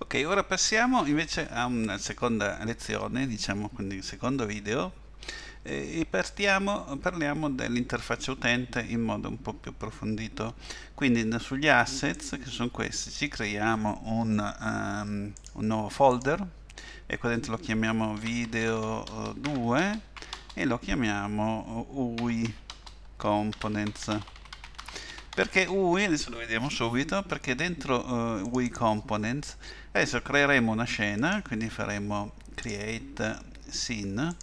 Ok, ora passiamo invece a una seconda lezione, diciamo, quindi il secondo video, e partiamo, parliamo dell'interfaccia utente in modo un po' più approfondito. Quindi sugli assets, che sono questi, ci creiamo un, um, un nuovo folder, e qua dentro lo chiamiamo video 2 eh, e lo chiamiamo UI Components perché UI, uh, adesso lo vediamo subito, perché dentro uh, UI Components adesso creeremo una scena, quindi faremo create scene,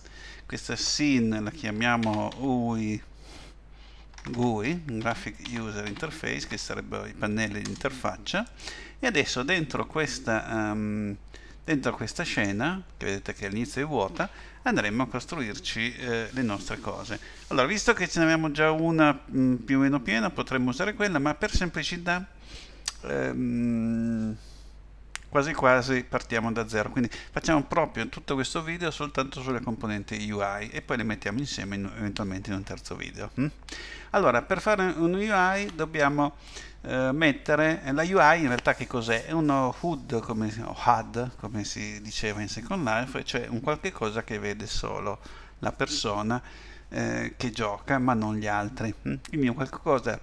questa scene la chiamiamo UI GUI, Graphic User Interface, che sarebbero i pannelli di interfaccia, e adesso dentro questa um, dentro questa scena, che vedete che all'inizio è vuota, andremo a costruirci eh, le nostre cose. Allora, visto che ce ne abbiamo già una mh, mm, più o meno piena, potremmo usare quella, ma per semplicità... Ehm, quasi quasi partiamo da zero quindi facciamo proprio tutto questo video soltanto sulle componenti UI e poi le mettiamo insieme in, eventualmente in un terzo video hm? allora per fare un UI dobbiamo eh, mettere eh, la UI in realtà che cos'è? è uno HUD come, o HUD come si diceva in Second Life cioè un qualche cosa che vede solo la persona eh, che gioca ma non gli altri mm? quindi un qualcosa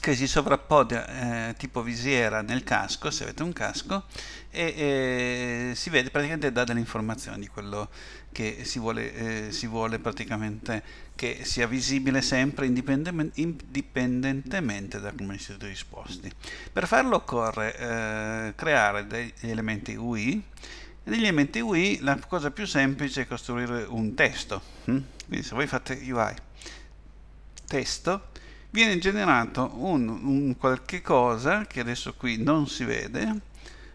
che si sovrappone eh, tipo visiera nel casco, se avete un casco, e, e si vede praticamente dà delle informazioni di quello che si vuole, eh, si vuole praticamente che sia visibile sempre indipendentemente da come siete disposti. Per farlo occorre eh, creare degli elementi UI negli elementi UI la cosa più semplice è costruire un testo hm? quindi se voi fate UI testo viene generato un, un qualche cosa che adesso qui non si vede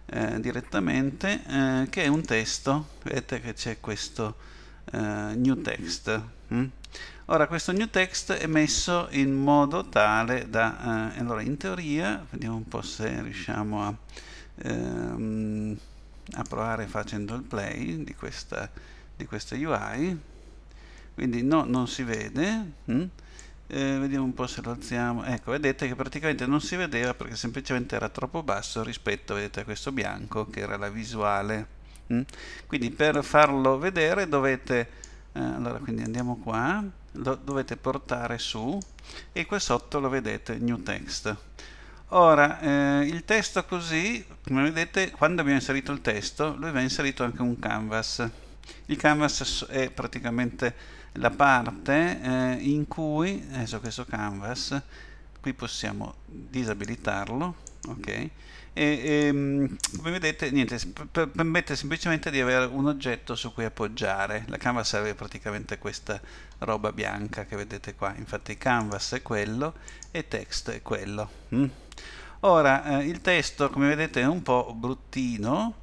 eh, direttamente eh, che è un testo vedete che c'è questo eh, new text mm? ora questo new text è messo in modo tale da eh, allora in teoria vediamo un po' se riusciamo a, ehm, a provare facendo il play di questa, di questa UI quindi no non si vede mm? eh, vediamo un po' se lo alziamo ecco vedete che praticamente non si vedeva perché semplicemente era troppo basso rispetto vedete, a questo bianco che era la visuale mm? quindi per farlo vedere dovete eh, allora quindi andiamo qua lo dovete portare su e qua sotto lo vedete new text ora eh, il testo così come vedete quando abbiamo inserito il testo lui va inserito anche un canvas il canvas è praticamente la parte eh, in cui adesso questo canvas qui possiamo disabilitarlo ok e, e ehm, come vedete niente permette semplicemente di avere un oggetto su cui appoggiare la canvas serve praticamente questa roba bianca che vedete qua infatti canvas è quello e text è quello mm. ora eh, il testo come vedete è un po' bruttino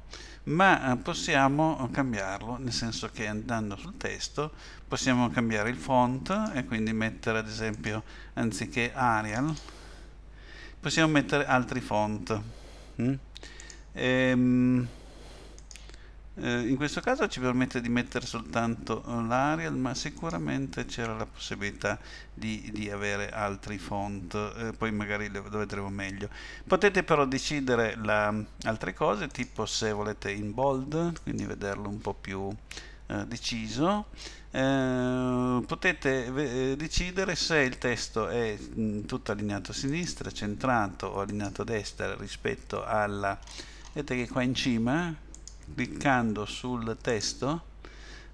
ma eh, possiamo cambiarlo, nel senso che andando sul testo possiamo cambiare il font e quindi mettere ad esempio anziché Arial possiamo mettere altri font. Mm? Ehm, eh, in questo caso ci permette di mettere soltanto eh, l'Arial, ma sicuramente c'era la possibilità di, di avere altri font, eh, poi magari lo, vedremo meglio. Potete però decidere la, altre cose, tipo se volete in bold, quindi vederlo un po' più eh, deciso. Eh, potete decidere se il testo è mh, mm, tutto allineato a sinistra, centrato o allineato a destra rispetto alla... Vedete che qua in cima cliccando sul testo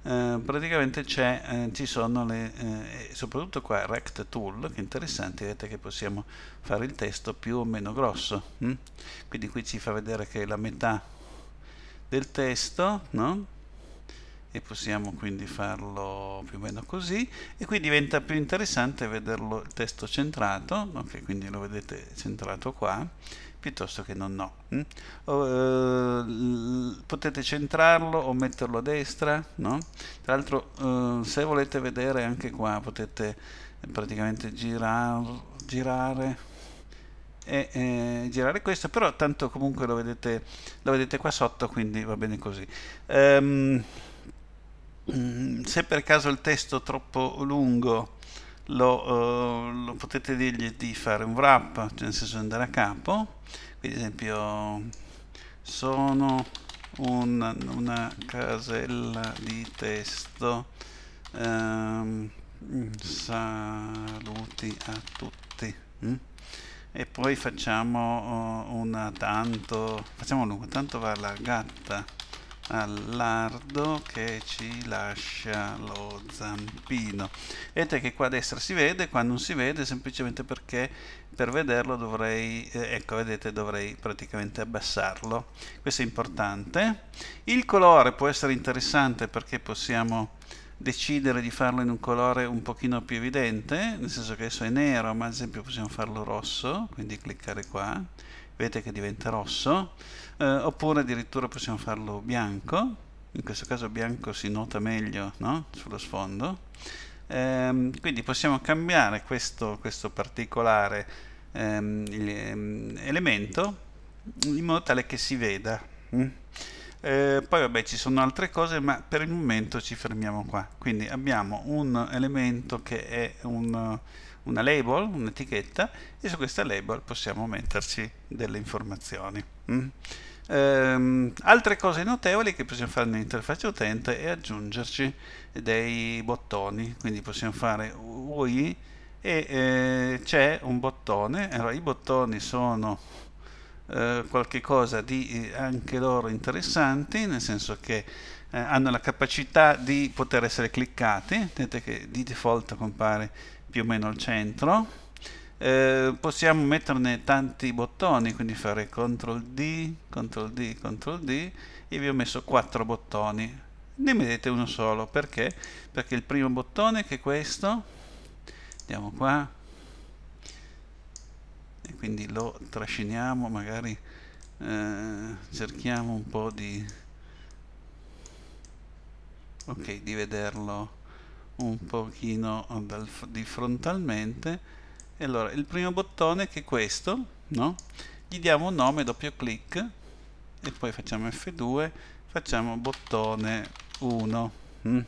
eh, praticamente eh, ci sono le, eh, soprattutto qua rect tool che interessante vedete che possiamo fare il testo più o meno grosso hm? quindi qui ci fa vedere che è la metà del testo no? e possiamo quindi farlo più o meno così e qui diventa più interessante vederlo il testo centrato ok quindi lo vedete centrato qua piuttosto che non no. Mm? Uh, potete centrarlo o metterlo a destra, no? Tra l'altro uh, se volete vedere anche qua potete eh, praticamente girar girare e, eh, girare questo però tanto comunque lo vedete, lo vedete qua sotto quindi va bene così um, se per caso il testo è troppo lungo lo, uh, lo, potete dirgli di fare un wrap, cioè nel senso andare a capo, quindi ad esempio sono un, una casella di testo, um, saluti a tutti. Mm? e poi facciamo eh, una tanto facciamo lungo tanto va la gatta Allardo che ci lascia lo zampino vedete che qua a destra si vede qua non si vede semplicemente perché per vederlo dovrei eh, ecco vedete dovrei praticamente abbassarlo questo è importante il colore può essere interessante perché possiamo decidere di farlo in un colore un pochino più evidente, nel senso che adesso è nero, ma ad esempio possiamo farlo rosso, quindi cliccare qua, vedete che diventa rosso, eh, oppure addirittura possiamo farlo bianco, in questo caso bianco si nota meglio no? sullo sfondo, eh, quindi possiamo cambiare questo, questo particolare ehm, ehm, elemento in modo tale che si veda. Mm? Eh, poi vabbè ci sono altre cose ma per il momento ci fermiamo qua. Quindi abbiamo un elemento che è un, una label, un'etichetta e su questa label possiamo metterci delle informazioni. Mm? Um, altre cose notevoli che possiamo fare nell'interfaccia utente è aggiungerci dei bottoni quindi possiamo fare UI e eh, c'è un bottone allora i bottoni sono eh, qualche cosa di eh, anche loro interessanti, nel senso che eh, hanno la capacità di poter essere cliccati, vedete che di default compare più o meno al centro, eh, possiamo metterne tanti bottoni, quindi fare CTRL D, CTRL D, CTRL D e vi ho messo 4 bottoni, ne vedete uno solo, perché? Perché il primo bottone che è questo, andiamo qua, e quindi lo trasciniamo magari eh, cerchiamo un po' di ok di vederlo un pochino dal, di frontalmente e allora il primo bottone che è questo no? gli diamo un nome doppio clic e poi facciamo F2 facciamo bottone 1 mm.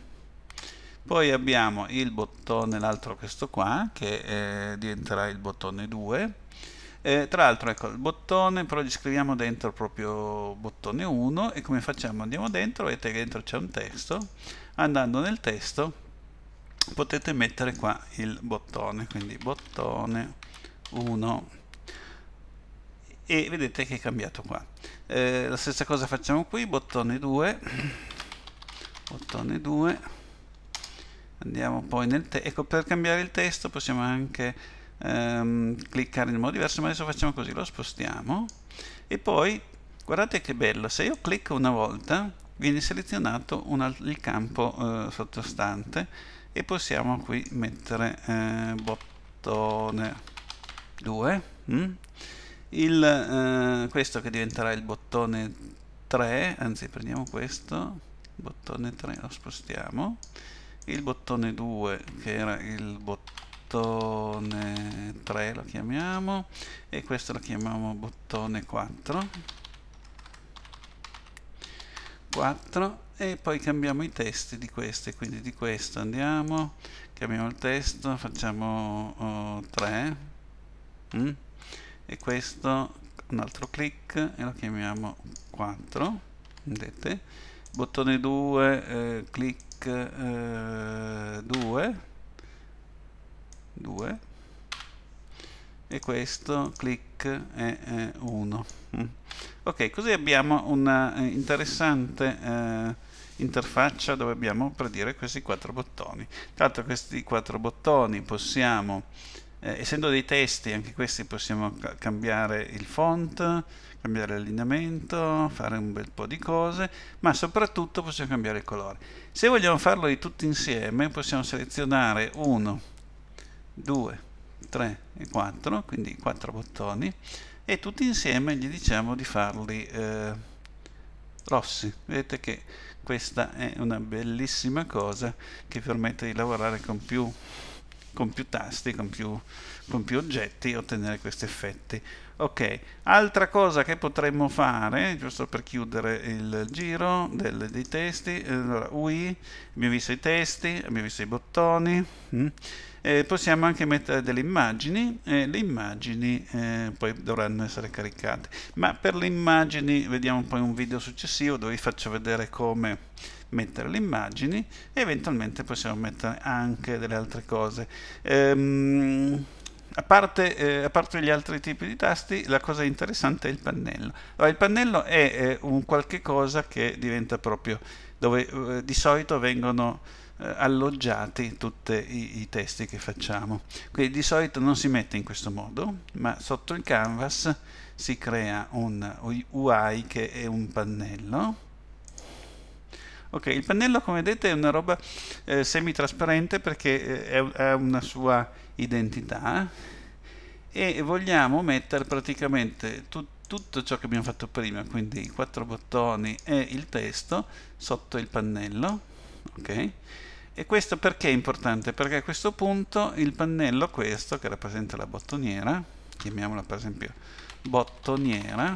poi abbiamo il bottone l'altro questo qua che eh, diventerà il bottone 2 eh, tra l'altro ecco il bottone però gli scriviamo dentro proprio bottone 1 e come facciamo andiamo dentro vedete che dentro c'è un testo andando nel testo potete mettere qua il bottone quindi bottone 1 e vedete che è cambiato qua eh, la stessa cosa facciamo qui bottone 2 bottone 2 andiamo poi nel testo ecco per cambiare il testo possiamo anche ehm, cliccare in modo diverso, ma adesso facciamo così, lo spostiamo e poi guardate che bello, se io clicco una volta viene selezionato un, il campo eh, sottostante e possiamo qui mettere eh, bottone 2 mm? il, eh, questo che diventerà il bottone 3 anzi prendiamo questo bottone 3 lo spostiamo il bottone 2 che era il bottone bottone 3 lo chiamiamo e questo lo chiamiamo bottone 4 4 e poi cambiamo i testi di questi quindi di questo andiamo chiamiamo il testo facciamo oh, 3 mm? e questo un altro clic e lo chiamiamo 4 vedete bottone 2 eh, clic eh, 2 2 e questo click è 1 mm. ok così abbiamo una eh, interessante eh, interfaccia dove abbiamo per dire questi quattro bottoni tra l'altro questi quattro bottoni possiamo eh, essendo dei testi anche questi possiamo ca cambiare il font cambiare l'allineamento fare un bel po' di cose ma soprattutto possiamo cambiare il colore se vogliamo farlo di tutti insieme possiamo selezionare uno 2, 3 e 4, quindi 4 bottoni, e tutti insieme gli diciamo di farli eh, rossi. Vedete che questa è una bellissima cosa che permette di lavorare con più con più tasti, con più, con più oggetti ottenere questi effetti. Ok, altra cosa che potremmo fare, giusto per chiudere il giro del, dei testi, allora, UI, abbiamo visto i testi, abbiamo visto i bottoni, mh? Mm, eh, possiamo anche mettere delle immagini e le immagini eh, poi dovranno essere caricate ma per le immagini vediamo poi un video successivo dove vi faccio vedere come mettere le immagini e eventualmente possiamo mettere anche delle altre cose. Ehm, a, parte, eh, a parte, gli altri tipi di tasti, la cosa interessante è il pannello. Allora, il pannello è eh, un qualche cosa che diventa proprio dove eh, di solito vengono eh, alloggiati tutti i, i, testi che facciamo. Quindi di solito non si mette in questo modo, ma sotto il canvas si crea un UI che è un pannello Ok, il pannello come vedete è una roba eh, semi-trasparente perché eh, ha una sua identità e vogliamo mettere praticamente tut tutto ciò che abbiamo fatto prima, quindi i quattro bottoni e il testo sotto il pannello. Ok. E questo perché è importante? Perché a questo punto il pannello questo che rappresenta la bottoniera, chiamiamola per esempio bottoniera,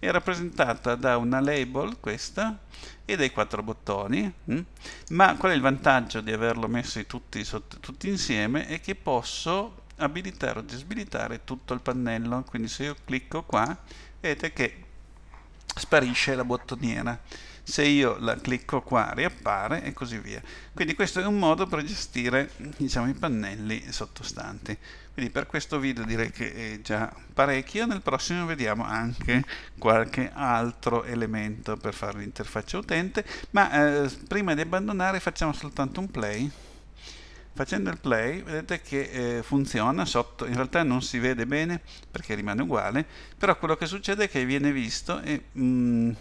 è rappresentata da una label, questa, e dai quattro bottoni, mh? Mm? ma qual è il vantaggio di averlo messo tutti, sotto, tutti insieme? È che posso abilitare o disabilitare tutto il pannello, quindi se io clicco qua, vedete che sparisce la bottoniera se io la clicco qua riappare e così via. Quindi questo è un modo per gestire diciamo, i pannelli sottostanti. Quindi per questo video direi che è già parecchio, nel prossimo vediamo anche qualche altro elemento per fare l'interfaccia utente, ma eh, prima di abbandonare facciamo soltanto un play facendo il play vedete che eh, funziona sotto in realtà non si vede bene perché rimane uguale però quello che succede è che viene visto e mh, mm,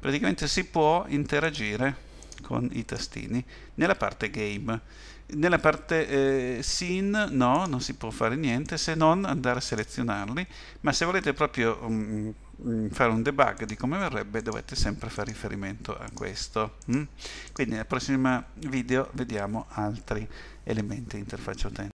praticamente si può interagire con i tastini nella parte game nella parte eh, scene no, non si può fare niente se non andare a selezionarli ma se volete proprio um, fare un debug di come verrebbe dovete sempre fare riferimento a questo mm? quindi nel prossimo video vediamo altri elementi di interfaccia utente